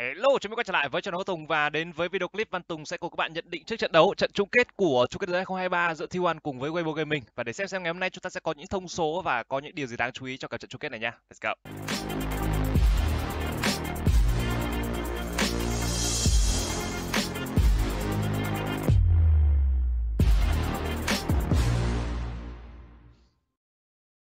Hello, chúng mình quay trở lại với Trần Hữu Tùng và đến với video clip Văn Tùng sẽ cùng các bạn nhận định trước trận đấu trận chung kết của chung kết giải 2023 giữa T1 cùng với Weibo Gaming và để xem xem ngày hôm nay chúng ta sẽ có những thông số và có những điều gì đáng chú ý cho cả trận chung kết này nha. Let's go.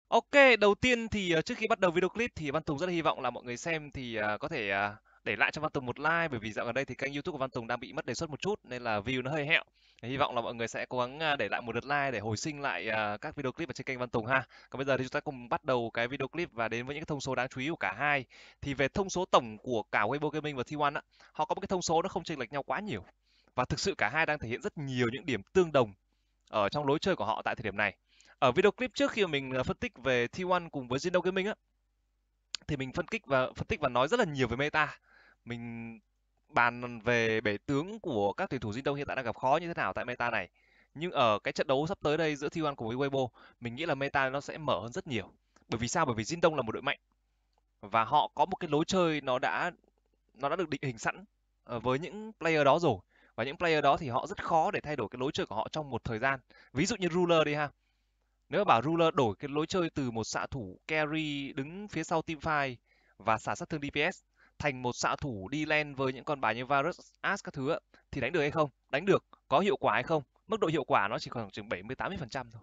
Ok, đầu tiên thì ờ, trước khi bắt đầu video clip thì Văn Tùng rất là hy vọng là mọi người xem thì ờ, có thể ờ, để lại cho Văn Tùng một like bởi vì dạo gần đây thì kênh YouTube của Văn Tùng đang bị mất đề xuất một chút nên là view nó hơi hẹo. Hy vọng là mọi người sẽ cố gắng à, để lại một lượt like để hồi sinh lại à, các video clip ở trên kênh Văn Tùng ha. Còn bây giờ thì chúng ta cùng bắt đầu cái video clip và đến với những cái thông số đáng chú ý của cả hai. Thì về thông số tổng của cả Weibo Gaming và T1 á, họ có một cái thông số nó không chênh lệch nhau quá nhiều. Và thực sự cả hai đang thể hiện rất nhiều những điểm tương đồng ở trong lối chơi của họ tại thời điểm này. Ở video clip trước khi mà mình à, phân tích về T1 cùng với Zino Gaming á, thì mình phân tích và phân tích và nói rất là nhiều về meta mình bàn về bể tướng của các tuyển thủ Jin Dong hiện tại đang gặp khó như thế nào tại meta này. Nhưng ở cái trận đấu sắp tới đây giữa T1 cùng với Weibo, mình nghĩ là meta nó sẽ mở hơn rất nhiều. Bởi vì sao? Bởi vì Jin Dong là một đội mạnh và họ có một cái lối chơi nó đã nó đã được định hình sẵn ờ, với những player đó rồi và những player đó thì họ rất khó để thay đổi cái lối chơi của họ trong một thời gian ví dụ như ruler đi ha nếu mà bảo ruler đổi cái lối chơi từ một xạ thủ carry đứng phía sau team fight và xả sát thương dps thành một xạ thủ đi len với những con bài như Varus, As các thứ thì đánh được hay không? Đánh được, có hiệu quả hay không? Mức độ hiệu quả nó chỉ khoảng chừng 70 80% thôi.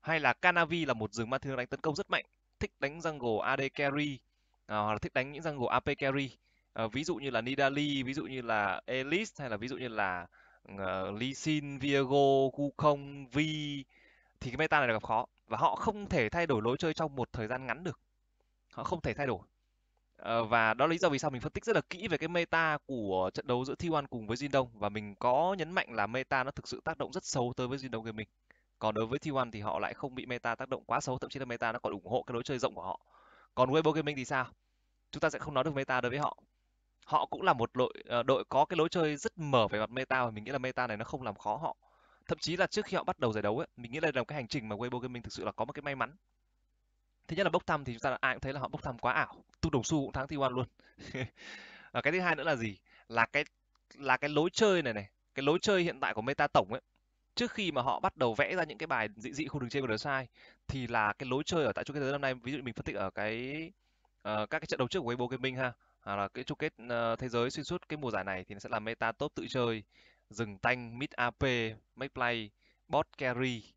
Hay là Canavi là một rừng ma thương đánh tấn công rất mạnh, thích đánh jungle AD carry à, hoặc là thích đánh những jungle AP carry. À, ví dụ như là Nidali, ví dụ như là Elise hay là ví dụ như là uh, Lee Sin, Viego, Wukong, Vi thì cái meta này là gặp khó và họ không thể thay đổi lối chơi trong một thời gian ngắn được. Họ không thể thay đổi Ờ, và đó là lý do vì sao mình phân tích rất là kỹ về cái meta của trận đấu giữa T1 cùng với Jindong và mình có nhấn mạnh là meta nó thực sự tác động rất xấu tới với Jindong Gaming. Còn đối với T1 thì họ lại không bị meta tác động quá xấu, thậm chí là meta nó còn ủng hộ cái lối chơi rộng của họ. Còn Weibo Gaming thì sao? Chúng ta sẽ không nói được meta đối với họ. Họ cũng là một đội ờ, đội có cái lối chơi rất mở về mặt meta và mình nghĩ là meta này nó không làm khó họ. Thậm chí là trước khi họ bắt đầu giải đấu ấy, mình nghĩ đây là một cái hành trình mà Weibo Gaming thực sự là có một cái may mắn thứ nhất là bốc thăm thì chúng ta ai cũng thấy là họ bốc thăm quá ảo tu đồng xu cũng thắng T1 luôn và cái thứ hai nữa là gì là cái là cái lối chơi này này cái lối chơi hiện tại của meta tổng ấy trước khi mà họ bắt đầu vẽ ra những cái bài dị dị khu đường trên của đường sai thì là cái lối chơi ở tại chung kết thế giới năm nay ví dụ mình phân tích ở cái uh, các cái trận đấu trước của Weibo Gaming ha hoặc là cái chung kết uh, thế giới xuyên suốt cái mùa giải này thì nó sẽ là meta top tự chơi dừng tanh mid AP make play bot carry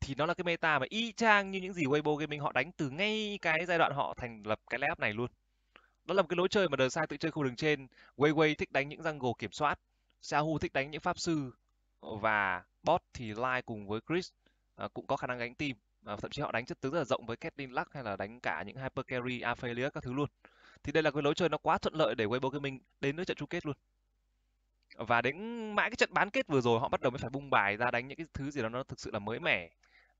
thì nó là cái meta mà y chang như những gì Weibo Gaming họ đánh từ ngay cái giai đoạn họ thành lập cái layout này luôn. Đó là một cái lối chơi mà đời Sai tự chơi khu đường trên, Weiwei thích đánh những jungle kiểm soát, Xiaohu thích đánh những pháp sư và bot thì Lai cùng với Chris à, cũng có khả năng gánh team. À, thậm chí họ đánh chất tướng rất là rộng với Caitlyn Luck hay là đánh cả những Hyper Carry, Aphelios các thứ luôn. Thì đây là cái lối chơi nó quá thuận lợi để Weibo Gaming đến nước trận chung kết luôn và đến mãi cái trận bán kết vừa rồi họ bắt đầu mới phải bung bài ra đánh những cái thứ gì đó nó thực sự là mới mẻ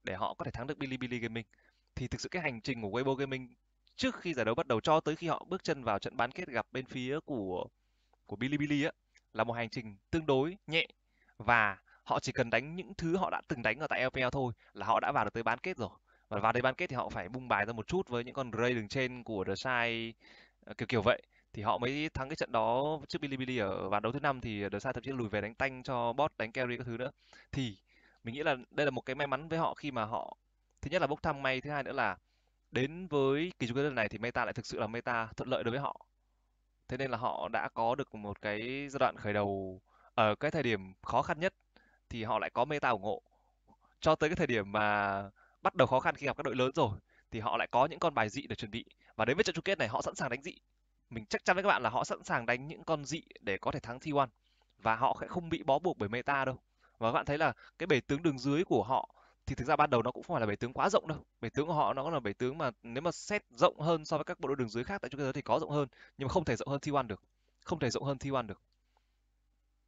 để họ có thể thắng được Bilibili Gaming thì thực sự cái hành trình của Weibo Gaming trước khi giải đấu bắt đầu cho tới khi họ bước chân vào trận bán kết gặp bên phía của của Bilibili á là một hành trình tương đối nhẹ và họ chỉ cần đánh những thứ họ đã từng đánh ở tại LPL thôi là họ đã vào được tới bán kết rồi và vào đây bán kết thì họ phải bung bài ra một chút với những con Ray đường trên của The Sai ờ, kiểu kiểu vậy thì họ mới thắng cái trận đó trước Bilibili ở ván đấu thứ năm thì The Sai thậm chí lùi về đánh tanh cho bot đánh carry các thứ nữa thì mình nghĩ là đây là một cái may mắn với họ khi mà họ thứ nhất là bốc thăm may thứ hai nữa là đến với kỳ chung kết lần này thì meta lại thực sự là meta thuận lợi đối với họ thế nên là họ đã có được một cái giai đoạn khởi đầu ở ờ, cái thời điểm khó khăn nhất thì họ lại có meta ủng hộ cho tới cái thời điểm mà bắt đầu khó khăn khi gặp các đội lớn rồi thì họ lại có những con bài dị để chuẩn bị và đến với trận chung kết này họ sẵn sàng đánh dị mình chắc chắn với các bạn là họ sẵn sàng đánh những con dị để có thể thắng T1 và họ sẽ không bị bó buộc bởi meta đâu và các bạn thấy là cái bể tướng đường dưới của họ thì thực ra ban đầu nó cũng không phải là bể tướng quá rộng đâu bể tướng của họ nó là bể tướng mà nếu mà xét rộng hơn so với các bộ đội đường dưới khác tại chung thế giới thì có rộng hơn nhưng mà không thể rộng hơn T1 được không thể rộng hơn T1 được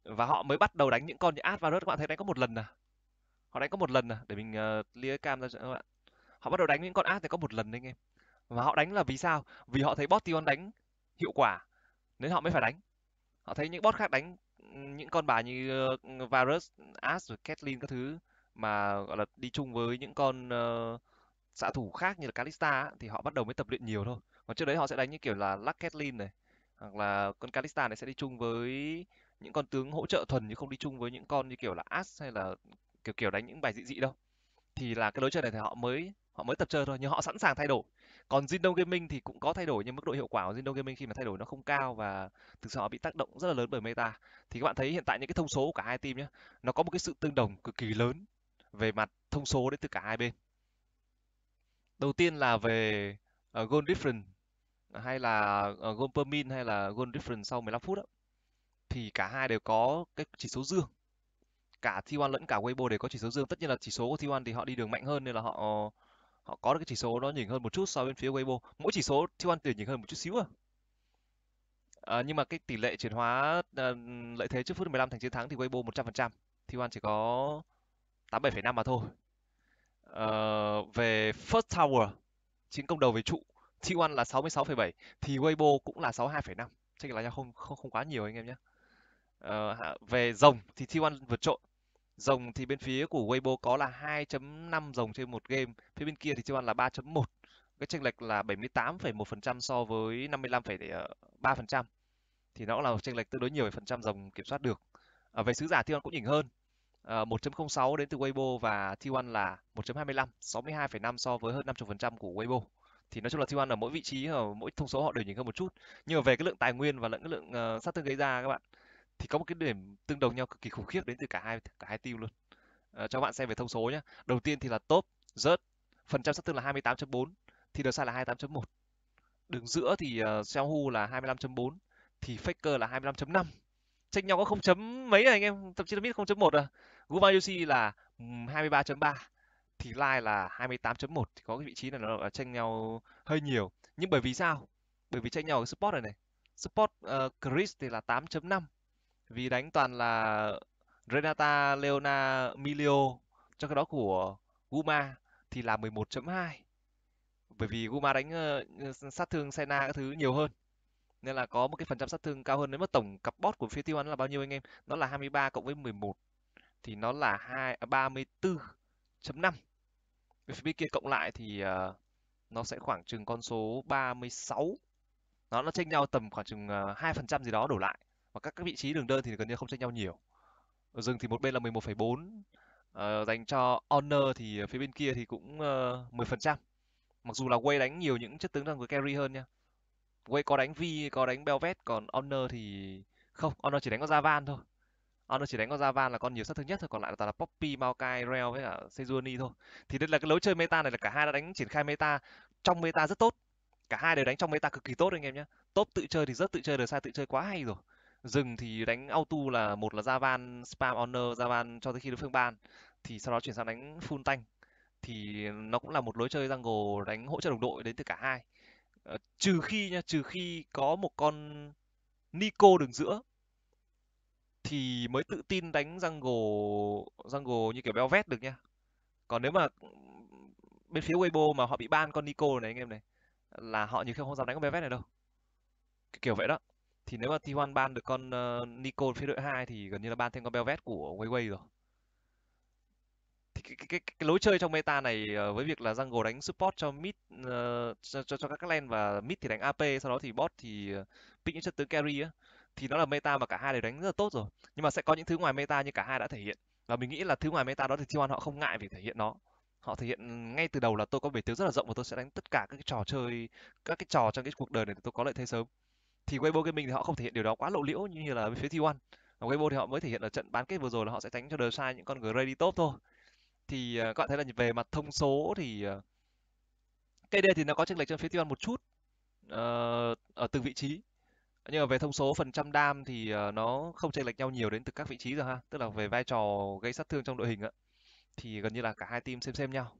và họ mới bắt đầu đánh những con như Advarus các bạn thấy đánh có một lần nè à? họ đánh có một lần nè à? để mình uh, lia cam ra cho các bạn họ bắt đầu đánh những con ác thì có một lần đấy anh em và họ đánh là vì sao vì họ thấy bot T1 đánh hiệu quả nên họ mới phải đánh họ thấy những bot khác đánh những con bà như uh, Varus, As rồi kathleen các thứ mà gọi là đi chung với những con uh, xạ thủ khác như là Kalista thì họ bắt đầu mới tập luyện nhiều thôi. Còn trước đấy họ sẽ đánh như kiểu là Lắc kathleen này hoặc là con Kalista này sẽ đi chung với những con tướng hỗ trợ thuần chứ không đi chung với những con như kiểu là As hay là kiểu kiểu đánh những bài dị dị đâu. Thì là cái lối chơi này thì họ mới họ mới tập chơi thôi nhưng họ sẵn sàng thay đổi còn Zalo Gaming thì cũng có thay đổi nhưng mức độ hiệu quả của Zalo Gaming khi mà thay đổi nó không cao và thực sự họ bị tác động rất là lớn bởi meta thì các bạn thấy hiện tại những cái thông số của cả hai team nhé nó có một cái sự tương đồng cực kỳ lớn về mặt thông số đến từ cả hai bên đầu tiên là về uh, goal difference hay là uh, goal per min hay là goal difference sau 15 phút đó, thì cả hai đều có cái chỉ số dương cả T1 lẫn cả Weibo đều có chỉ số dương tất nhiên là chỉ số của T1 thì họ đi đường mạnh hơn nên là họ họ có được cái chỉ số nó nhỉnh hơn một chút so bên phía Weibo mỗi chỉ số T1 thì nhỉnh hơn một chút xíu à À, nhưng mà cái tỷ lệ chuyển hóa à, lợi thế trước phút 15 thành chiến thắng thì Weibo 100%, T1 chỉ có 87,5 mà thôi. À, về first tower, chiến công đầu về trụ, T1 là 66,7 thì Weibo cũng là 62,5. Chắc là nhau không không không quá nhiều anh em nhé. À, về rồng thì T1 vượt trội Rồng thì bên phía của Weibo có là 2.5 rồng trên một game, phía bên kia thì Chiban là 3.1. Cái chênh lệch là 78,1% so với 55,3%. Ờ, thì nó cũng là một chênh lệch tương đối nhiều về phần trăm rồng kiểm soát được. À, về sứ giả T1 cũng nhỉnh hơn. À, ờ, 1.06 đến từ Weibo và T1 là 1.25, 62,5 so với hơn 50% của Weibo thì nói chung là T1 ở mỗi vị trí ở mỗi thông số họ đều nhỉnh hơn một chút nhưng mà về cái lượng tài nguyên và lẫn cái lượng uh, sát thương gây ra các bạn thì có một cái điểm tương đồng nhau cực kỳ khủng khiếp đến từ cả hai cả hai team luôn à, cho bạn xem về thông số nhé đầu tiên thì là top rớt phần trăm sát thương là 28.4 thì đợt sai là 28.1 đường giữa thì uh, Xiaohu là 25.4 thì Faker là 25.5 chênh nhau có không chấm mấy này anh em thậm chí là biết 0.1 à Guba Yoshi là 23.3 thì Lai là 28.1 thì có cái vị trí này nó tranh nhau hơi nhiều nhưng bởi vì sao bởi vì tranh nhau ở support này này support uh, Chris thì là 8.5 vì đánh toàn là Renata Leona Milio cho cái đó của Guma thì là 11.2 bởi vì Guma đánh uh, sát thương Senna các thứ nhiều hơn nên là có một cái phần trăm sát thương cao hơn nếu mà tổng cặp bot của phía tiêu 1 là bao nhiêu anh em nó là 23 cộng với 11 thì nó là 2 34.5 về phía bên kia cộng lại thì uh, nó sẽ khoảng chừng con số 36 nó nó chênh nhau tầm khoảng chừng 2% ờ, phần trăm gì đó đổ lại và các, các vị trí đường đơn thì gần như không tranh nhau nhiều ở rừng thì một bên là 11,4 à, ờ, dành cho honor thì phía bên kia thì cũng uh, ờ, 10% mặc dù là quay đánh nhiều những chất tướng rằng với carry hơn nha quay có đánh Vi có đánh Belvet còn honor thì không honor chỉ đánh có ra van thôi honor chỉ đánh có Javan là con nhiều sát thương nhất thôi còn lại là toàn là Poppy, Maokai, rail với cả Sejuani thôi thì đây là cái lối chơi meta này là cả hai đã đánh triển khai meta trong meta rất tốt cả hai đều đánh trong meta cực kỳ tốt anh em nhé top tự chơi thì rất tự chơi đời sai tự chơi quá hay rồi dừng thì đánh auto là một là ra van spam honor ra van cho tới khi đối phương ban thì sau đó chuyển sang đánh full tank thì nó cũng là một lối chơi jungle đánh hỗ trợ đồng đội đến từ cả hai ờ, trừ khi nha trừ khi có một con Nico đường giữa thì mới tự tin đánh jungle jungle như kiểu Velvet được nha còn nếu mà bên phía Weibo mà họ bị ban con Nico này anh em này là họ nhiều khi không dám đánh con Velvet này đâu kiểu vậy đó thì nếu mà T1 ban được con uh, ờ, Nico phía đội 2 thì gần như là ban thêm con Belvet của Weiwei rồi thì cái, cái, cái, cái lối chơi trong meta này uh, với việc là jungle đánh support cho mid uh, cho, cho, cho các Lane và mid thì đánh AP sau đó thì bot thì uh, pick những chất tướng carry á thì nó là meta mà cả hai đều đánh rất là tốt rồi nhưng mà sẽ có những thứ ngoài meta như cả hai đã thể hiện và mình nghĩ là thứ ngoài meta đó thì T1 họ không ngại vì thể hiện nó họ thể hiện ngay từ đầu là tôi có bể tướng rất là rộng và tôi sẽ đánh tất cả các cái trò chơi các cái trò trong cái cuộc đời này tôi có lợi thế sớm thì Weibo Gaming thì họ không thể hiện điều đó quá lộ liễu như là phía T1 và Weibo thì họ mới thể hiện ở trận bán kết vừa rồi là họ sẽ tránh cho đời sai những con người đi tốt thôi thì ờ, các bạn thấy là về mặt thông số thì ờ, KD thì nó có chênh lệch trên phía T1 một chút ờ, ở từng vị trí nhưng mà về thông số phần trăm đam thì nó không chênh lệch nhau nhiều đến từ các vị trí rồi ha tức là về vai trò gây sát thương trong đội hình á thì gần như là cả hai team xem xem nhau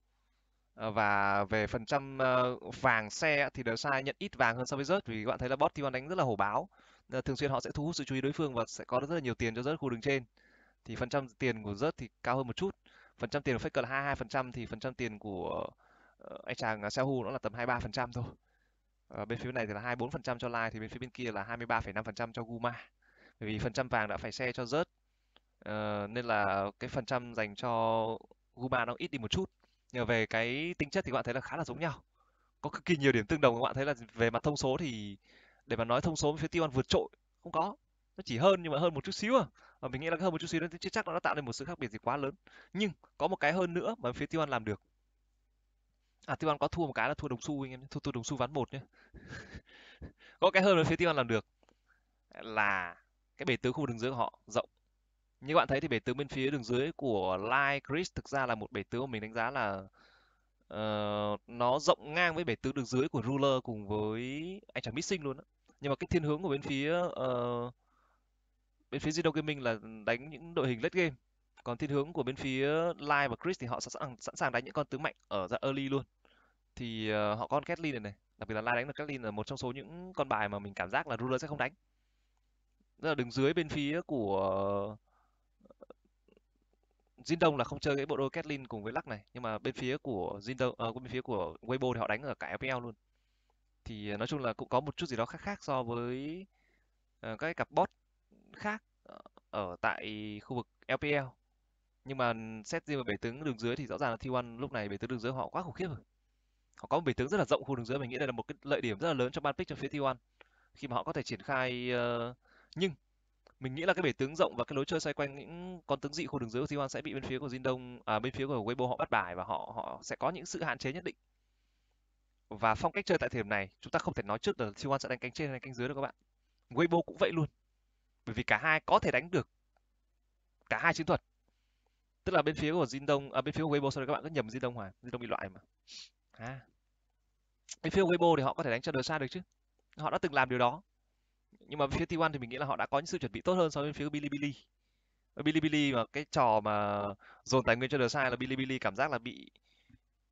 Ờ, và về phần trăm ờ, vàng xe thì đời sai nhận ít vàng hơn so với rớt vì các bạn thấy là bot T1 đánh rất là hổ báo ờ, thường xuyên họ sẽ thu hút sự chú ý đối phương và sẽ có rất là nhiều tiền cho rớt khu đường trên thì phần trăm tiền của rớt thì cao hơn một chút phần trăm tiền của Faker là hai phần trăm thì phần trăm tiền của anh chàng Seohu à, nó là tầm 23 phần trăm thôi ở bên phía này thì là 24 phần trăm cho Lai thì bên phía bên kia là 23,5 phần trăm cho Guma bởi vì phần trăm vàng đã phải xe cho rớt nên là cái phần trăm dành cho Guma nó ít đi một chút Nhờ về cái tính chất thì các bạn thấy là khá là giống nhau. Có cực kỳ nhiều điểm tương đồng các bạn thấy là về mặt thông số thì để mà nói thông số với phía T1 vượt trội không có. Nó chỉ hơn nhưng mà hơn một chút xíu à. Và mình nghĩ là hơn một chút xíu nó chưa chắc nó đã tạo nên một sự khác biệt gì quá lớn. Nhưng có một cái hơn nữa mà phía T1 làm được. À T1 có thua một cái là thua đồng xu anh em, thua, thua đồng xu ván một nhé. có cái hơn mà phía T1 làm được là cái bể tứ khu vực đường giữa của họ rộng như bạn thấy thì bể tướng bên phía đường dưới của Light Chris thực ra là một bể tướng mà mình đánh giá là uh, nó rộng ngang với bể tướng đường dưới của Ruler cùng với anh chàng Missing luôn đó. Nhưng mà cái thiên hướng của bên phía uh, bên phía Zeno Gaming là đánh những đội hình late game. Còn thiên hướng của bên phía Lai và Chris thì họ sẵn sàng sẵn sàng đánh những con tướng mạnh ở dạng early luôn. Thì uh, họ con Kathleen này này, đặc biệt là Lai đánh được Kathleen là một trong số những con bài mà mình cảm giác là Ruler sẽ không đánh. Rất là đứng dưới bên phía của Jin Dong là không chơi cái bộ đôi Catlin cùng với Lắc này nhưng mà bên phía của Jin Dong uh, bên phía của Weibo thì họ đánh ở cả LPL luôn thì ờ, nói chung là cũng có một chút gì đó khác khác so với uh, các cặp bot khác ở tại khu vực LPL nhưng mà xét riêng về tướng đường dưới thì rõ ràng là T1 lúc này về tướng đường dưới họ quá khủng khiếp rồi họ có một bể tướng rất là rộng khu đường dưới mình nghĩ đây là một cái lợi điểm rất là lớn cho ban pick cho phía T1 khi mà họ có thể triển khai uh, nhưng mình nghĩ là cái bể tướng rộng và cái lối chơi xoay quanh những con tướng dị khu đường dưới của t sẽ bị bên phía của Jin Đông à, bên phía của Weibo họ bắt bài và họ họ sẽ có những sự hạn chế nhất định và phong cách chơi tại thời điểm này chúng ta không thể nói trước là t sẽ đánh cánh trên hay đánh cánh dưới được các bạn Weibo cũng vậy luôn bởi vì cả hai có thể đánh được cả hai chiến thuật tức là bên phía của Jin Đông à, bên phía của Weibo sorry các bạn cứ nhầm Jin Đông hoài Jin Đông bị loại mà à. bên phía của Weibo thì họ có thể đánh cho đời xa được chứ họ đã từng làm điều đó nhưng mà phía T1 thì mình nghĩ là họ đã có những sự chuẩn bị tốt hơn so với phía Bilibili Bilibili mà cái trò mà dồn tài nguyên cho The Sai là Bilibili cảm giác là bị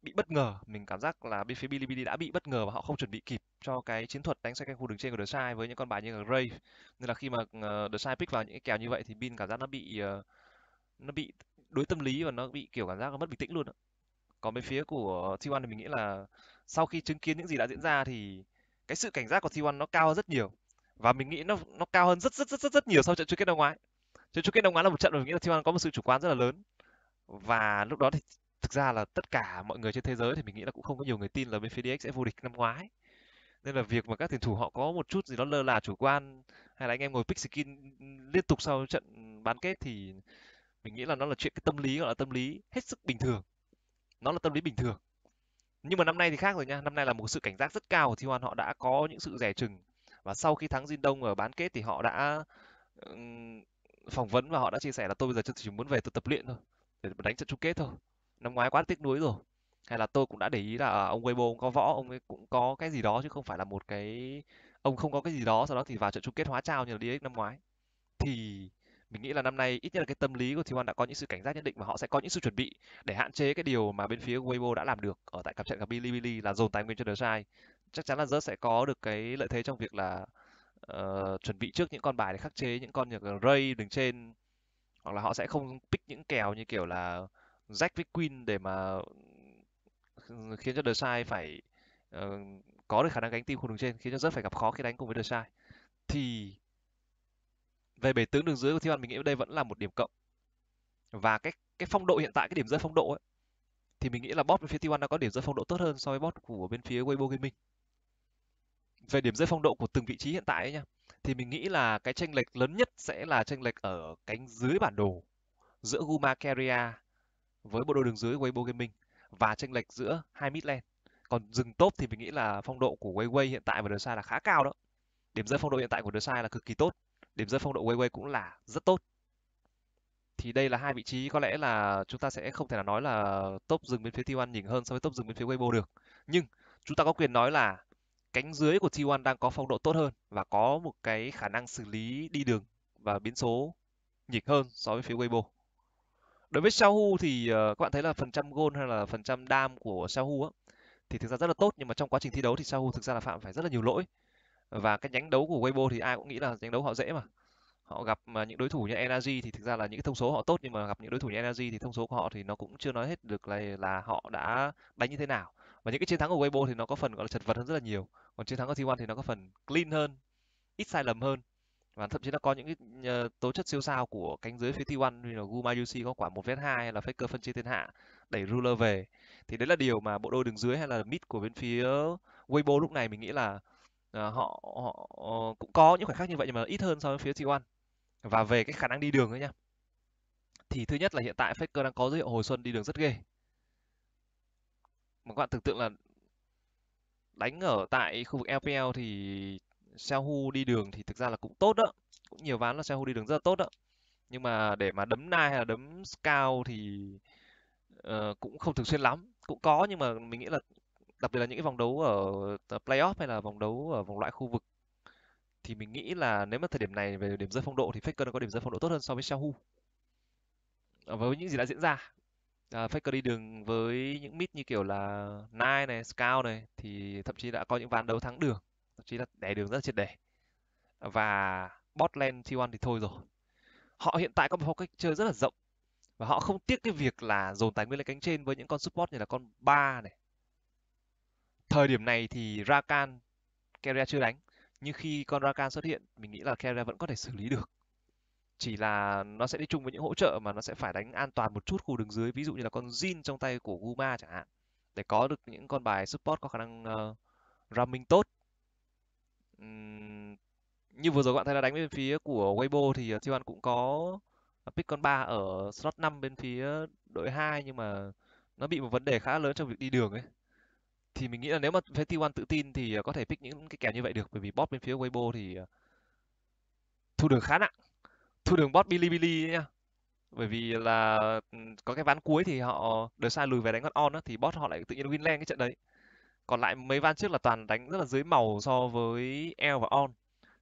bị bất ngờ mình cảm giác là bên phía Bilibili đã bị bất ngờ và họ không chuẩn bị kịp cho cái chiến thuật đánh xe canh khu đường trên của The Sai với những con bài như là Ray nên là khi mà ờ, The Sai pick vào những cái kèo như vậy thì Bin cảm giác nó bị ờ, nó bị đối tâm lý và nó bị kiểu cảm giác nó mất bình tĩnh luôn đó. còn bên phía của T1 thì mình nghĩ là sau khi chứng kiến những gì đã diễn ra thì cái sự cảnh giác của T1 nó cao rất nhiều và mình nghĩ nó nó cao hơn rất rất rất rất rất nhiều sau trận chung kết năm ngoái trận chung kết năm ngoái là một trận mà mình nghĩ là Timon có một sự chủ quan rất là lớn và lúc đó thì thực ra là tất cả mọi người trên thế giới thì mình nghĩ là cũng không có nhiều người tin là bên phía DX sẽ vô địch năm ngoái nên là việc mà các tuyển thủ họ có một chút gì đó lơ là chủ quan hay là anh em ngồi pick skin liên tục sau trận bán kết thì mình nghĩ là nó là chuyện cái tâm lý gọi là tâm lý hết sức bình thường nó là tâm lý bình thường nhưng mà năm nay thì khác rồi nha năm nay là một sự cảnh giác rất cao của Thi Hoan họ đã có những sự rẻ chừng và sau khi thắng Jin Dong ở bán kết thì họ đã phỏng vấn và họ đã chia sẻ là tôi bây giờ chỉ muốn về tôi tập luyện thôi để đánh trận chung kết thôi năm ngoái quá tiếc nuối rồi hay là tôi cũng đã để ý là à, ông Weibo ông có võ ông ấy cũng có cái gì đó chứ không phải là một cái ông không có cái gì đó sau đó thì vào trận chung kết hóa trao như là DX năm ngoái thì mình nghĩ là năm nay ít nhất là cái tâm lý của T1 đã có những sự cảnh giác nhất định và họ sẽ có những sự chuẩn bị để hạn chế cái điều mà bên phía Weibo đã làm được ở tại cặp trận gặp Bilibili là dồn tài nguyên cho The Shine chắc chắn là rớt sẽ có được cái lợi thế trong việc là uh, chuẩn bị trước những con bài để khắc chế những con như Ray đứng trên hoặc là họ sẽ không pick những kèo như kiểu là Jack với Queen để mà ừ, khiến cho Desai phải uh, có được khả năng gánh team khu đường trên khiến cho rớt phải gặp khó khi đánh cùng với Desai thì về bể tướng đường dưới của Thiên Văn mình nghĩ đây vẫn là một điểm cộng và cái cái phong độ hiện tại cái điểm rơi phong độ ấy thì mình nghĩ là bot bên phía T1 nó có điểm rơi phong độ tốt hơn so với bot của bên phía Weibo Gaming về điểm rơi phong độ của từng vị trí hiện tại ấy nha thì mình nghĩ là cái tranh lệch lớn nhất sẽ là tranh lệch ở cánh dưới bản đồ giữa Guma Carrera với bộ đôi đường dưới Weibo Gaming và tranh lệch giữa hai Midland. Còn dừng top thì mình nghĩ là phong độ của Weiwei hiện tại và Sai là khá cao đó. Điểm rơi phong độ hiện tại của Sai là cực kỳ tốt. Điểm rơi phong độ Weiwei cũng là rất tốt. Thì đây là hai vị trí có lẽ là chúng ta sẽ không thể nào nói là top dừng bên phía T1 nhỉnh hơn so với top dừng bên phía Weibo được. Nhưng chúng ta có quyền nói là cánh dưới của T1 đang có phong độ tốt hơn và có một cái khả năng xử lý đi đường và biến số nhịch hơn so với phía Weibo. Đối với Xiaohu thì ờ, các bạn thấy là phần trăm gôn hay là phần trăm đam của Xiaohu á, thì thực ra rất là tốt nhưng mà trong quá trình thi đấu thì Xiaohu thực ra là phạm phải rất là nhiều lỗi. Và cái nhánh đấu của Weibo thì ai cũng nghĩ là nhánh đấu họ dễ mà. Họ gặp ờ, những đối thủ như Energy thì thực ra là những thông số họ tốt nhưng mà gặp những đối thủ như Energy thì thông số của họ thì nó cũng chưa nói hết được là là họ đã đánh như thế nào và những cái chiến thắng của Weibo thì nó có phần gọi là chật vật hơn rất là nhiều còn chiến thắng của T1 thì nó có phần clean hơn ít sai lầm hơn và thậm chí nó có những cái uh, tố chất siêu sao của cánh dưới phía T1 như là Guma UC có quả 1 vs 2 hay là Faker phân chia thiên hạ đẩy ruler về thì đấy là điều mà bộ đôi đứng dưới hay là mid của bên phía Weibo lúc này mình nghĩ là uh, họ họ uh, cũng có những khoảnh khắc như vậy nhưng mà ít hơn so với phía T1 và về cái khả năng đi đường ấy nha thì thứ nhất là hiện tại Faker đang có dấu hiệu hồi xuân đi đường rất ghê mà các bạn tưởng tượng là đánh ở tại khu vực LPL thì Seohu đi đường thì thực ra là cũng tốt đó cũng nhiều ván là Seohu đi đường rất là tốt đó nhưng mà để mà đấm nai hay là đấm cao thì uh, cũng không thường xuyên lắm cũng có nhưng mà mình nghĩ là đặc biệt là những cái vòng đấu ở ờ, playoff hay là vòng đấu ở vòng loại khu vực thì mình nghĩ là nếu mà thời điểm này về điểm rơi phong độ thì Faker nó có điểm rơi phong độ tốt hơn so với Xiaohu ờ, với những gì đã diễn ra À, đi đường với những mid như kiểu là Nine này, Scout này thì thậm chí đã có những ván đấu thắng đường, thậm chí là đè đường rất là triệt để. Và botland T1 thì thôi rồi. Họ hiện tại có một phong cách chơi rất là rộng và họ không tiếc cái việc là dồn tài nguyên lên cánh trên với những con support như là con ba này. Thời điểm này thì Rakan Keria chưa đánh, nhưng khi con Rakan xuất hiện, mình nghĩ là Keria vẫn có thể xử lý được chỉ là nó sẽ đi chung với những hỗ trợ mà nó sẽ phải đánh an toàn một chút khu đường dưới ví dụ như là con Jin trong tay của Guma chẳng hạn để có được những con bài support có khả năng uh, ramming tốt uhm, như vừa rồi các bạn thấy là đánh bên phía của Weibo thì T1 ờ, cũng có ờ, pick con 3 ở slot 5 bên phía đội 2 nhưng mà nó bị một vấn đề khá lớn trong việc đi đường ấy thì mình nghĩ là nếu mà phía t tự tin thì có thể pick những cái kèo như vậy được bởi vì bot bên phía Weibo thì thu đường khá nặng thu đường bot Bilibili nhá bởi vì là ừ, có cái ván cuối thì họ đời sai lùi về đánh con on đó, thì bot họ lại tự nhiên win lên cái trận đấy còn lại mấy ván trước là toàn đánh rất là dưới màu so với eo và on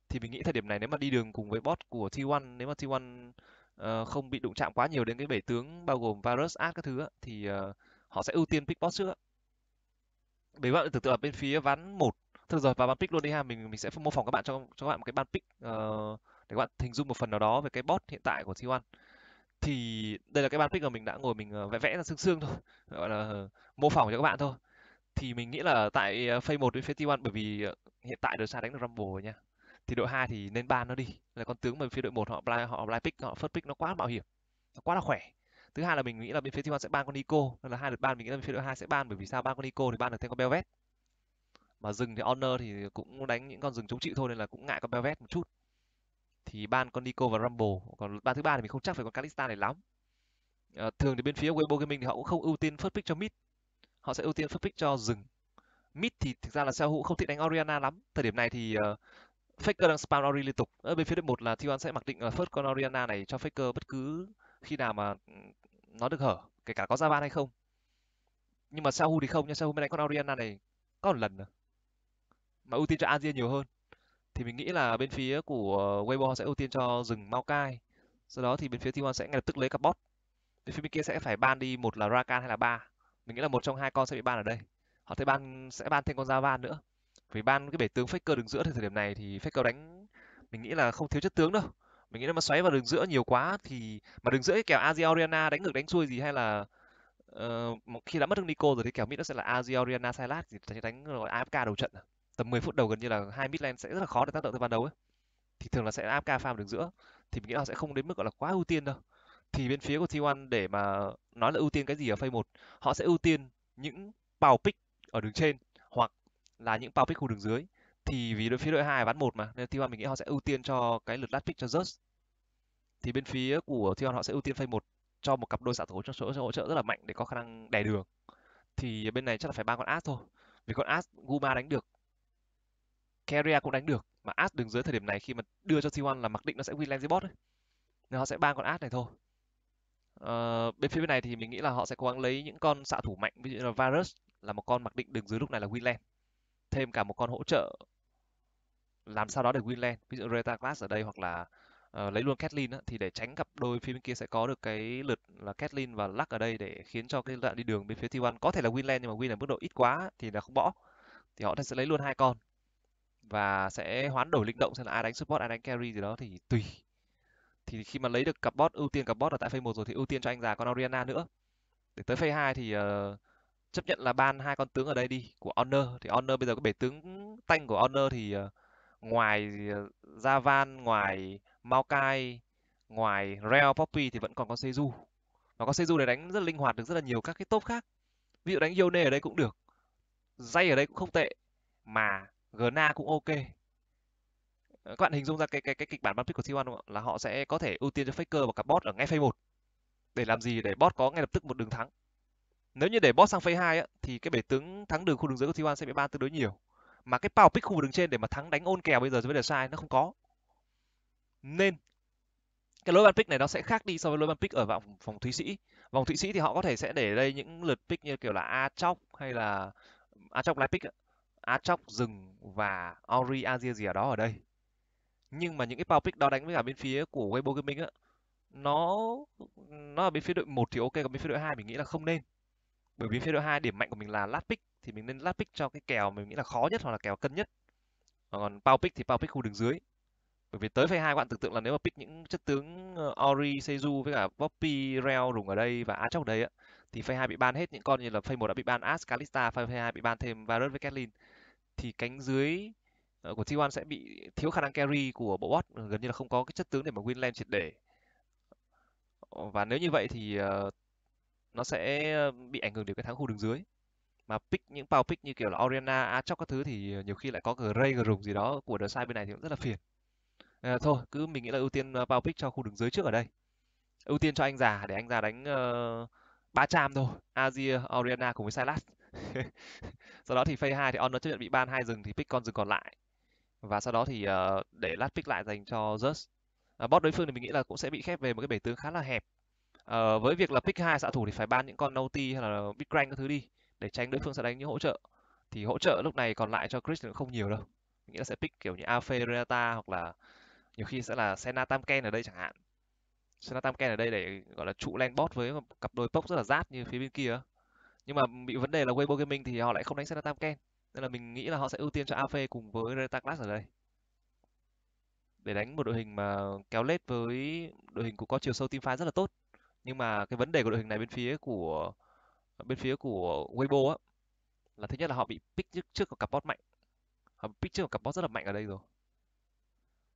thì mình nghĩ thời điểm này nếu mà đi đường cùng với bot của T1 nếu mà T1 uh, ờ, không bị đụng chạm quá nhiều đến cái bể tướng bao gồm virus ad các thứ á, thì uh, họ sẽ ưu tiên pick bot trước đấy bạn tưởng tượng ở bên phía ván một thôi rồi vào ban pick luôn đi ha mình mình sẽ mô phỏng các bạn cho cho các bạn một cái ban pick uh, để các bạn hình dung một phần nào đó về cái bot hiện tại của t 1 thì đây là cái ban pick mà mình đã ngồi mình ờ, vẽ vẽ ra xương xương thôi gọi là ờ, mô phỏng cho các bạn thôi thì mình nghĩ là tại ờ, phase 1 đến phase T1 bởi vì hiện tại đội xa đánh được Rumble nha thì đội 2 thì nên ban nó đi là con tướng mà phía đội 1 họ apply họ apply pick họ first pick nó quá mạo hiểm nó quá là khỏe thứ hai là mình nghĩ là bên phía T1 sẽ ban con Nico nên là hai lượt ban mình nghĩ là bên phía đội 2 sẽ ban bởi vì sao ban con Nico thì ban được thêm con Belvet mà rừng thì Honor thì cũng đánh những con rừng chống chịu thôi nên là cũng ngại con Belvet một chút thì ban con Nico và Rumble còn ban thứ ba thì mình không chắc phải con Kalista này lắm à, thường thì bên phía Weibo Gaming thì họ cũng không ưu tiên first pick cho mid họ sẽ ưu tiên first pick cho rừng mid thì thực ra là sao hữu không thích đánh Oriana lắm thời điểm này thì uh, Faker đang spam Ori liên tục ở bên phía đội một là T1 sẽ mặc định là first con Oriana này cho Faker bất cứ khi nào mà nó được hở kể cả có Javan hay không nhưng mà sao Sahu thì không nha sao Sahu mới đánh con Oriana này có một lần nữa. mà ưu tiên cho Azir nhiều hơn thì mình nghĩ là bên phía của Weibo sẽ ưu tiên cho dừng Maokai sau đó thì bên phía T1 sẽ ngay lập tức lấy cả bot bên phía bên kia sẽ phải ban đi một là Rakan hay là ba mình nghĩ là một trong hai con sẽ bị ban ở đây họ sẽ ban sẽ ban thêm con Javan nữa vì ban cái bể tướng Faker đứng giữa thì thời điểm này thì Faker đánh mình nghĩ là không thiếu chất tướng đâu mình nghĩ là mà xoáy vào đường giữa nhiều quá thì mà đường giữa cái kèo Azioriana đánh ngược đánh xuôi gì hay là uh, khi đã mất được Nico rồi thì kèo mid nó sẽ là Azioriana Silas thì đánh rồi AFK đầu trận à? tầm 10 phút đầu gần như là hai mid lane sẽ rất là khó để tác động từ ban đầu ấy thì thường là sẽ áp ca farm được giữa thì mình nghĩ là sẽ không đến mức gọi là quá ưu tiên đâu thì bên phía của T1 để mà nói là ưu tiên cái gì ở phase 1 họ sẽ ưu tiên những power pick ở đường trên hoặc là những power pick khu đường dưới thì vì đội phía đội hai bán một mà nên T1 mình nghĩ họ sẽ ưu tiên cho cái lượt last pick cho Zeus thì bên phía của T1 họ sẽ ưu tiên phase 1 cho một cặp đôi xạ thủ trong số hỗ trợ rất là mạnh để có khả năng đè đường thì bên này chắc là phải ba con As thôi vì con As Guma đánh được Carrier cũng đánh được mà As đứng dưới thời điểm này khi mà đưa cho t 1 là mặc định nó sẽ win Lenzibot đấy. Nên họ sẽ ban con As này thôi. Ờ, bên phía bên này thì mình nghĩ là họ sẽ cố gắng lấy những con xạ thủ mạnh ví dụ là Virus là một con mặc định đứng dưới lúc này là Winland. Thêm cả một con hỗ trợ làm sao đó để Winland, ví dụ Reta Glass ở đây hoặc là uh, lấy luôn Kathleen á, thì để tránh cặp đôi phía bên kia sẽ có được cái lượt là Kathleen và Luck ở đây để khiến cho cái đoạn đi đường bên phía T1 có thể là Winland nhưng mà Win ở mức độ ít quá thì là không bỏ thì họ sẽ lấy luôn hai con và sẽ hoán đổi linh động xem là ai đánh support ai đánh carry gì đó thì tùy thì khi mà lấy được cặp bot ưu tiên cặp bot ở tại phase 1 rồi thì ưu tiên cho anh già con Oriana nữa để tới phase 2 thì uh, chấp nhận là ban hai con tướng ở đây đi của Honor thì Honor bây giờ có bể tướng tanh của Honor thì uh, ngoài ờ, Javan ngoài Maokai ngoài Real Poppy thì vẫn còn có Seju và có Seju để đánh rất là linh hoạt được rất là nhiều các cái top khác ví dụ đánh Yone ở đây cũng được dây ở đây cũng không tệ mà Gna cũng ok ờ, các bạn hình dung ra cái cái cái kịch bản ban pick của C1 là họ sẽ có thể ưu tiên cho Faker và cả bot ở ngay phase 1 để làm gì để bot có ngay lập tức một đường thắng nếu như để bot sang phase 2 á, thì cái bể tướng thắng đường khu đường dưới của C1 sẽ bị ban tương đối nhiều mà cái power pick khu đường trên để mà thắng đánh ôn kèo bây giờ với đề sai nó không có nên cái lối ban pick này nó sẽ khác đi so với lối ban pick ở vòng vòng thụy sĩ vòng thụy sĩ thì họ có thể sẽ để đây những lượt pick như kiểu là a chóc hay là a chóc lái pick Atrox dừng và Ori Azir gì ở đó ở đây nhưng mà những cái power pick đó đánh với cả bên phía của Weibo Gaming á nó nó ở bên phía đội 1 thì ok còn bên phía đội 2 mình nghĩ là không nên bởi vì phía đội 2 điểm mạnh của mình là last pick thì mình nên last pick cho cái kèo mình nghĩ là khó nhất hoặc là kèo cân nhất còn power pick thì power pick khu đường dưới bởi vì tới phase hai các bạn tưởng tượng là nếu mà pick những chất tướng ờ, Ori, Seiju với cả Poppy, Rel rùng ở đây và Aatrox đấy á thì phase hai bị ban hết những con như là phase một đã bị ban As, Kalista, phay hai bị ban thêm Varus với Catelyn thì cánh dưới ờ, của T1 sẽ bị thiếu khả năng carry của bộ bot ờ, gần như là không có cái chất tướng để mà win lane triệt để ờ, và nếu như vậy thì nó sẽ bị ảnh hưởng đến cái thắng khu đường dưới mà pick những power pick như kiểu là Orianna, Aatrox các thứ thì nhiều khi lại có Grey, rùng gì đó của the side bên này thì cũng rất là phiền. À, thôi, cứ mình nghĩ là ưu tiên power pick cho khu đường dưới trước ở đây. Ưu tiên cho anh già để anh già đánh uh, trăm thôi. Azir, Orianna cùng với Silas. sau đó thì phase 2 thì on nó chấp nhận bị ban hai rừng thì pick con rừng còn lại và sau đó thì uh, để lát pick lại dành cho Just uh, ờ, bot đối phương thì mình nghĩ là cũng sẽ bị khép về một cái bể tướng khá là hẹp uh, với việc là pick hai xạ thủ thì phải ban những con nauti hay là big rank các thứ đi để tránh đối phương sẽ đánh những hỗ trợ thì hỗ trợ lúc này còn lại cho Chris cũng không nhiều đâu mình nghĩ là sẽ pick kiểu như Afe Renata hoặc là nhiều khi sẽ là Senna Tamken ở đây chẳng hạn Senna Tamken ở đây để gọi là trụ lane bot với một cặp đôi pốc rất là rát như phía bên kia nhưng mà bị vấn đề là Weibo Gaming thì họ lại không đánh Senatam Ken nên là mình nghĩ là họ sẽ ưu tiên cho AFE cùng với Retaclass ở đây để đánh một đội hình mà kéo lết với đội hình cũng có chiều sâu team fight rất là tốt nhưng mà cái vấn đề của đội hình này bên phía của bên phía của Weibo á là thứ nhất là họ bị pick trước trước của cặp bot mạnh họ pick trước của cặp bot rất là mạnh ở đây rồi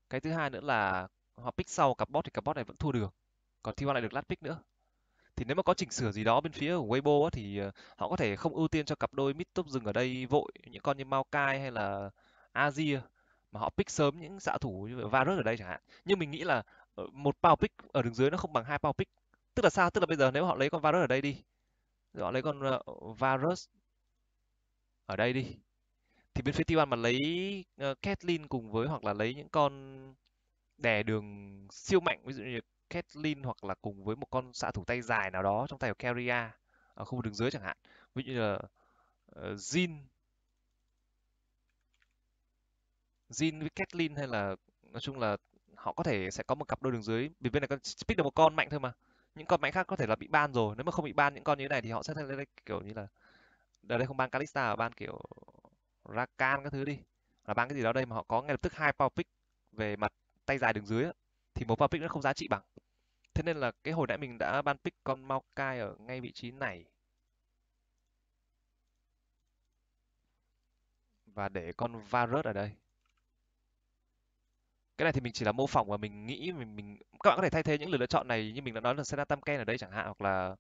cái thứ hai nữa là họ pick sau cặp bot thì cặp bot này vẫn thua được còn T1 lại được lát pick nữa thì nếu mà có chỉnh sửa gì đó bên phía của Weibo thì ờ, họ có thể không ưu tiên cho cặp đôi mid top rừng ở đây vội những con như Maokai hay là Azir mà họ pick sớm những xạ thủ như Varus ở đây chẳng hạn. Nhưng mình nghĩ là ờ, một power pick ở đường dưới nó không bằng hai power pick. Tức là sao? Tức là bây giờ nếu họ lấy con Varus ở đây đi, rồi họ lấy con ờ, Varus ở đây đi, thì bên phía T1 mà lấy uh, Kathleen cùng với hoặc là lấy những con đè đường siêu mạnh ví dụ như Caitlyn hoặc là cùng với một con xạ thủ tay dài nào đó trong tay của Carrier ở khu vực đường dưới chẳng hạn ví dụ như là ờ, Jin uh, Jin với Caitlyn hay là nói chung là họ có thể sẽ có một cặp đôi đường dưới vì bên này con pick được một con mạnh thôi mà những con mạnh khác có thể là bị ban rồi nếu mà không bị ban những con như thế này thì họ sẽ lên kiểu như là ở đây không ban Kalista ở ban kiểu Rakan các thứ đi là ban cái gì đó đây mà họ có ngay lập tức hai power pick về mặt tay dài đường dưới ấy thì một vào pick nó không giá trị bằng thế nên là cái hồi nãy mình đã ban pick con Maokai ở ngay vị trí này và để con Varus ở đây cái này thì mình chỉ là mô phỏng và mình nghĩ mình mình các bạn có thể thay thế những lựa chọn này như mình đã nói là Senna Tam ở đây chẳng hạn hoặc là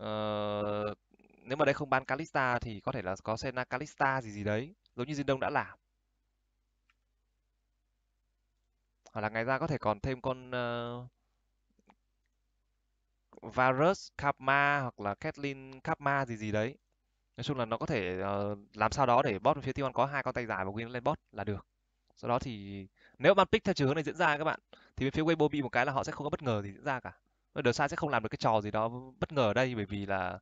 uh, nếu mà đây không ban Kalista thì có thể là có sena Kalista gì gì đấy giống như Jin Đông đã làm hoặc là ngoài ra có thể còn thêm con uh, Varus Kapma hoặc là Kathleen Kapma gì gì đấy nói chung là nó có thể uh, làm sao đó để bot phía t có hai con tay dài và win lên bot là được sau đó thì nếu ban pick theo chiều hướng này diễn ra các bạn thì bên phía Weibo bị một cái là họ sẽ không có bất ngờ gì diễn ra cả đờ sai sẽ không làm được cái trò gì đó bất ngờ ở đây bởi vì là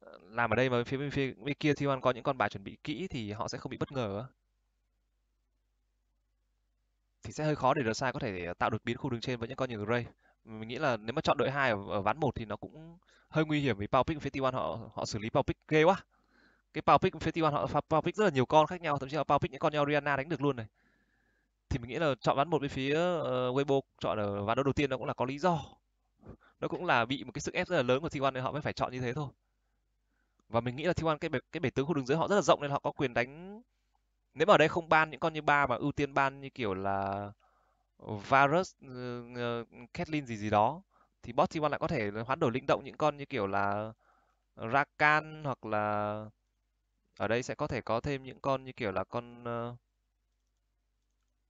ờ, làm ở đây mà bên phía bên, phía, bên kia T1 có những con bài chuẩn bị kỹ thì họ sẽ không bị bất ngờ thì sẽ hơi khó để Rosai có thể ờ, tạo đột biến khu đường trên với những con như Gray. Mình nghĩ là nếu mà chọn đội hai ở, ở ván 1 thì nó cũng hơi nguy hiểm vì power pick Fifty One họ họ xử lý power pick ghê quá. Cái power pick Fifty One họ power pick rất là nhiều con khác nhau, thậm chí là power pick những con nhau Rihanna đánh được luôn này. Thì mình nghĩ là chọn ván một bên phía uh, Weibo chọn ở ván đấu đầu tiên nó cũng là có lý do. Nó cũng là bị một cái sức ép rất là lớn của T1 nên họ mới phải chọn như thế thôi. Và mình nghĩ là T1 cái bể, cái bể tướng khu đường dưới họ rất là rộng nên họ có quyền đánh nếu mà ở đây không ban những con như ba mà ưu tiên ban như kiểu là ờ, Varus, uh, ờ, ờ, uh, Caitlyn gì gì đó thì bot t lại có thể hoán đổi linh động những con như kiểu là Rakan hoặc là ở đây sẽ có thể có thêm những con như kiểu là con uh,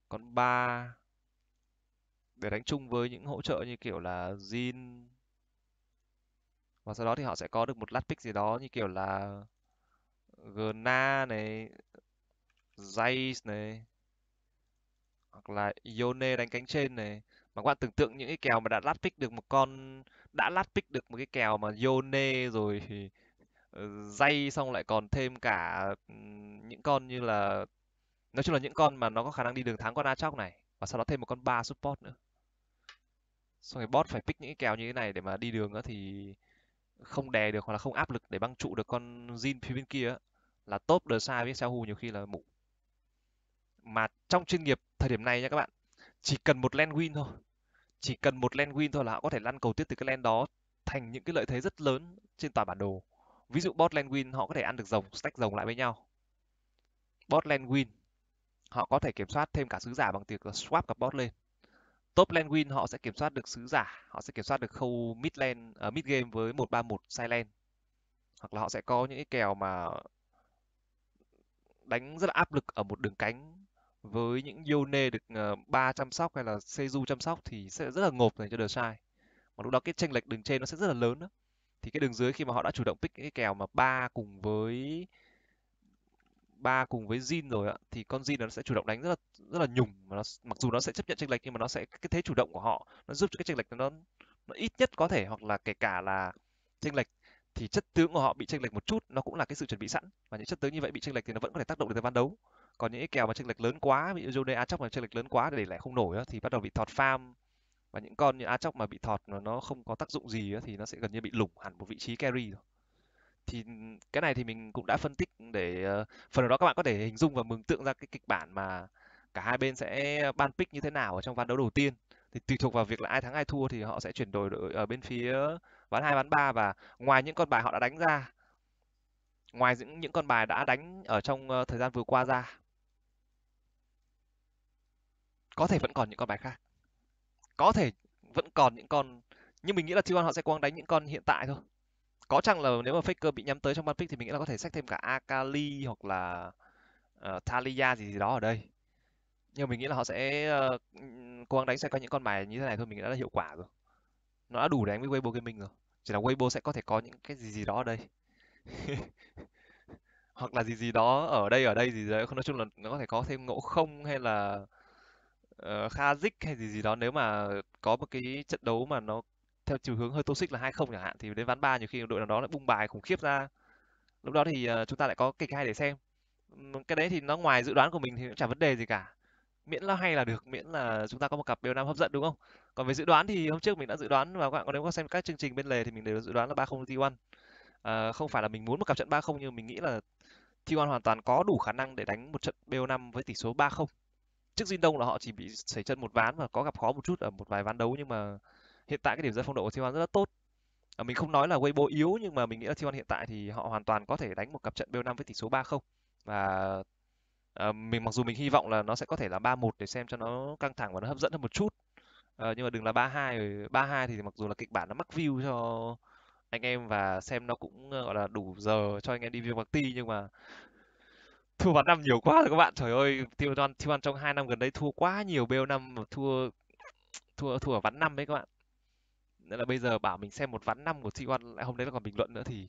con ba để đánh chung với những hỗ trợ như kiểu là Jin và sau đó thì họ sẽ có được một lát pick gì đó như kiểu là Gna này Zayce này hoặc là yone đánh cánh trên này mà các bạn tưởng tượng những cái kèo mà đã lát pick được một con đã lát pick được một cái kèo mà yone rồi thì dây ờ, xong lại còn thêm cả ừ, những con như là nói chung là những con mà nó có khả năng đi đường thắng con Atrox này và sau đó thêm một con ba support nữa xong rồi bot phải pick những cái kèo như thế này để mà đi đường á thì không đè được hoặc là không áp lực để băng trụ được con Jin phía bên kia á là top the xa với Xiao Hu nhiều khi là mụ mà trong chuyên nghiệp thời điểm này nha các bạn chỉ cần một land win thôi chỉ cần một land win thôi là họ có thể lăn cầu tiếp từ cái land đó thành những cái lợi thế rất lớn trên toàn bản đồ ví dụ bot land win họ có thể ăn được rồng stack rồng lại với nhau bot land win họ có thể kiểm soát thêm cả sứ giả bằng việc swap cặp bot lên top lane win họ sẽ kiểm soát được sứ giả họ sẽ kiểm soát được khâu mid lane uh, ờ, mid game với 131 side lane hoặc là họ sẽ có những cái kèo mà đánh rất là áp lực ở một đường cánh với những Yone được uh, ba chăm sóc hay là Seju chăm sóc thì sẽ rất là ngộp dành cho The Shine. Mà lúc đó cái tranh lệch đường trên nó sẽ rất là lớn đó. Thì cái đường dưới khi mà họ đã chủ động pick cái kèo mà ba cùng với ba cùng với Jin rồi ạ thì con Jin nó sẽ chủ động đánh rất là rất là nhùng mà nó mặc dù nó sẽ chấp nhận chênh lệch nhưng mà nó sẽ cái thế chủ động của họ nó giúp cho cái chênh lệch nó nó ít nhất có thể hoặc là kể cả là chênh lệch thì chất tướng của họ bị chênh lệch một chút nó cũng là cái sự chuẩn bị sẵn và những chất tướng như vậy bị chênh lệch thì nó vẫn có thể tác động được tới ván đấu còn những cái kèo mà chênh lệch lớn quá ví dụ Jone Achock mà chênh lệch lớn quá để lại không nổi thì bắt đầu bị thọt farm và những con như Achock mà bị thọt mà nó không có tác dụng gì thì nó sẽ gần như bị lủng hẳn một vị trí carry rồi thì ừ, cái này thì mình cũng đã phân tích để ờ, phần đó các bạn có thể hình dung và mừng tượng ra cái kịch bản mà cả hai bên sẽ ban pick như thế nào ở trong ván đấu đầu tiên thì tùy thuộc vào việc là ai thắng ai thua thì họ sẽ chuyển đổi ở bên phía ván hai ván ba và ngoài những con bài họ đã đánh ra ngoài những những con bài đã đánh ở trong ờ, thời gian vừa qua ra có thể vẫn còn những con bài khác có thể vẫn còn những con nhưng mình nghĩ là t họ sẽ quăng đánh những con hiện tại thôi có chăng là nếu mà Faker bị nhắm tới trong ban pick thì mình nghĩ là có thể xách thêm cả Akali hoặc là uh, Thalia gì, gì đó ở đây nhưng mình nghĩ là họ sẽ uh, cố đánh sẽ có những con bài như thế này thôi mình nghĩ là hiệu quả rồi nó đã đủ đánh với Weibo Gaming rồi chỉ là Weibo sẽ có thể có những cái gì gì đó ở đây hoặc là gì gì đó ở đây ở đây gì đấy không nói chung là nó có thể có thêm ngộ không hay là uh, ờ, Khazik hay gì gì đó nếu mà có một cái trận đấu mà nó theo chiều hướng hơi toxic là 2-0 chẳng hạn thì đến ván 3 nhiều khi đội nào đó lại bung bài khủng khiếp ra. Lúc đó thì ờ, chúng ta lại có kịch hay để xem. Cái đấy thì nó ngoài dự đoán của mình thì cũng chả vấn đề gì cả. Miễn là hay là được, miễn là chúng ta có một cặp đều nam hấp dẫn đúng không? Còn về dự đoán thì hôm trước mình đã dự đoán và các bạn có nếu có xem các chương trình bên lề thì mình đều dự đoán là 3-0 T1. À, không phải là mình muốn một cặp trận 3-0 nhưng mình nghĩ là T1 hoàn toàn có đủ khả năng để đánh một trận BO5 với tỷ số 3-0 trước Jin Đông là họ chỉ bị xảy chân một ván và có gặp khó một chút ở một vài ván đấu nhưng mà hiện tại cái điểm dẫn phong độ của T1 rất là tốt à, mình không nói là Weibo yếu nhưng mà mình nghĩ là T1 hiện tại thì họ hoàn toàn có thể đánh một cặp trận BO5 với tỷ số 3-0 và à, mình mặc dù mình hy vọng là nó sẽ có thể là 3-1 để xem cho nó căng thẳng và nó hấp dẫn hơn một chút à, nhưng mà đừng là 3-2 3-2 thì mặc dù là kịch bản nó mắc view cho anh em và xem nó cũng ờ, gọi là đủ giờ cho anh em đi view party nhưng mà thua ván năm nhiều quá rồi các bạn trời ơi tiêu đoan tiêu đoan trong hai năm gần đây thua quá nhiều bo năm thua thua thua ở ván năm đấy các bạn nên là bây giờ bảo mình xem một ván năm của tiêu đoan lại hôm đấy là còn bình luận nữa thì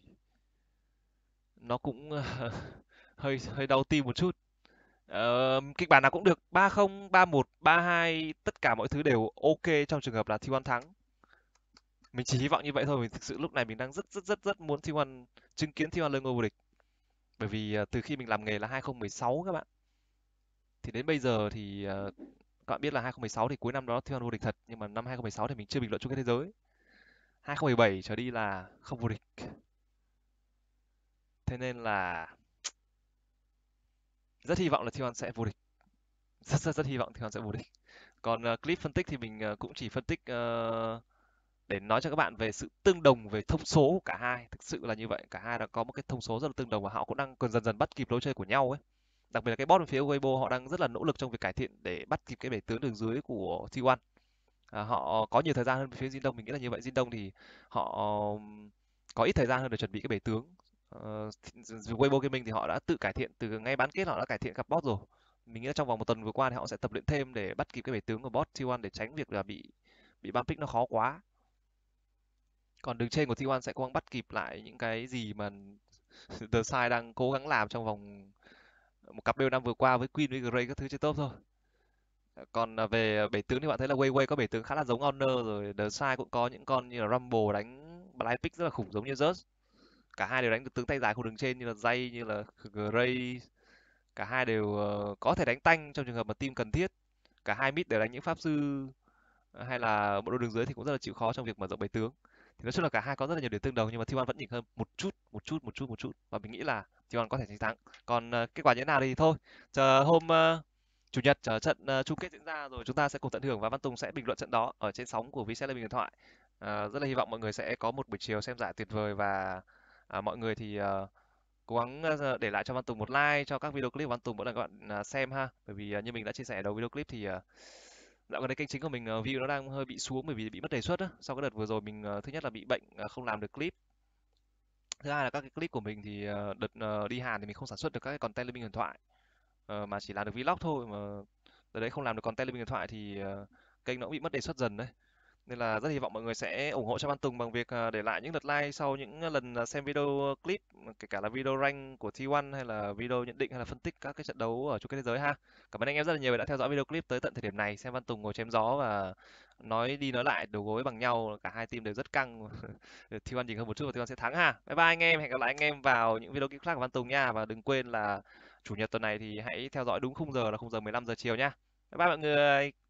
nó cũng ờ, hơi hơi đau tim một chút Uh, kịch bản nào cũng được ba ba không một ba hai tất cả mọi thứ đều ok trong trường hợp là Thi 1 thắng. Mình chỉ hy vọng như vậy thôi, mình thực sự lúc này mình đang rất rất rất rất muốn Thi 1 chứng kiến Thi 1 lên ngôi vô địch bởi vì à, từ khi mình làm nghề là 2016 các bạn thì đến bây giờ thì à, các bạn biết là 2016 thì cuối năm đó Thiên vô địch thật nhưng mà năm 2016 thì mình chưa bình luận chung kết thế giới 2017 trở đi là không vô địch thế nên là rất hy vọng là Thiên sẽ vô địch rất rất rất hy vọng Thiên sẽ vô địch còn uh, clip phân tích thì mình uh, cũng chỉ phân tích uh, để nói cho các bạn về sự tương đồng về thông số của cả hai thực sự là như vậy cả hai đã có một cái thông số rất là tương đồng và họ cũng đang còn dần dần bắt kịp lối chơi của nhau ấy đặc biệt là cái bot bên phía Weibo họ đang rất là nỗ lực trong việc cải thiện để bắt kịp cái bể tướng đường dưới của T1 à, họ có nhiều thời gian hơn phía Jin Đông mình nghĩ là như vậy Jin Đông thì họ có ít thời gian hơn để chuẩn bị cái bể tướng uh, Weibo Gaming thì họ đã tự cải thiện từ ngay bán kết họ đã cải thiện các bot rồi mình nghĩ là trong vòng một tuần vừa qua thì họ sẽ tập luyện thêm để bắt kịp cái bể tướng của bot T1 để tránh việc là bị bị bump pick nó khó quá còn đứng trên của T1 sẽ cố gắng bắt kịp lại những cái gì mà The side đang cố gắng làm trong vòng một cặp đôi năm vừa qua với Queen với Gray các thứ trên top thôi còn à, về bảy tướng thì bạn thấy là Weiwei có bảy tướng khá là giống Honor rồi The side cũng có những con như là Rumble đánh Blind Pick rất là khủng giống như Zeus cả hai đều đánh được tướng tay dài không đường trên như là Zay như là Gray cả hai đều ờ, có thể đánh tanh trong trường hợp mà team cần thiết cả hai mid đều đánh những pháp sư à, hay là bộ đồ đường dưới thì cũng rất là chịu khó trong việc mở rộng bảy tướng thì nói chung là cả hai có rất là nhiều điểm tương đồng nhưng mà T1 vẫn nhỉnh hơn một chút một chút một chút một chút và mình nghĩ là T1 có thể chiến thắng còn uh, kết quả như thế nào thì thôi chờ hôm uh, chủ nhật chờ trận uh, chung kết diễn ra rồi chúng ta sẽ cùng tận hưởng và Văn Tùng sẽ bình luận trận đó ở trên sóng của Vietcetera Điện Thoại uh, rất là hy vọng mọi người sẽ có một buổi chiều xem giải tuyệt vời và uh, mọi người thì uh, cố gắng để lại cho Văn Tùng một like cho các video clip của Văn Tùng mỗi lần các bạn xem ha bởi vì như mình đã chia sẻ ở đầu video clip thì dạo gần đây kênh chính của mình ờ, view nó đang hơi bị xuống bởi vì bị mất đề xuất á. Sau cái đợt vừa rồi mình ờ, thứ nhất là bị bệnh ờ, không làm được clip. Thứ hai là các cái clip của mình thì đợt đi Hàn thì mình không sản xuất được các cái content liên minh huyền thoại mà chỉ làm được vlog thôi mà từ đấy không làm được content liên minh huyền thoại thì kênh nó cũng bị mất đề xuất dần đấy. Nên là rất hy vọng mọi người sẽ ủng hộ cho Văn Tùng bằng việc à, để lại những lượt like sau những à, lần à, xem video clip, ừ, kể cả là video rank của T1 hay là video nhận định hay là phân tích các cái trận đấu ở chung kết thế giới ha. Cảm ơn anh em rất là nhiều vì đã theo dõi video clip tới tận thời điểm này. Xem Văn Tùng ngồi chém gió và nói đi nói lại đầu gối bằng nhau, cả hai team đều rất căng. T1 nhỉnh hơn một chút và T1 sẽ thắng ha. Bye bye anh em, hẹn gặp lại anh em vào những video clip khác của Văn Tùng nha và đừng quên là chủ nhật tuần này thì hãy theo dõi đúng khung giờ là khung giờ 15 giờ chiều nha. Bye bye mọi người.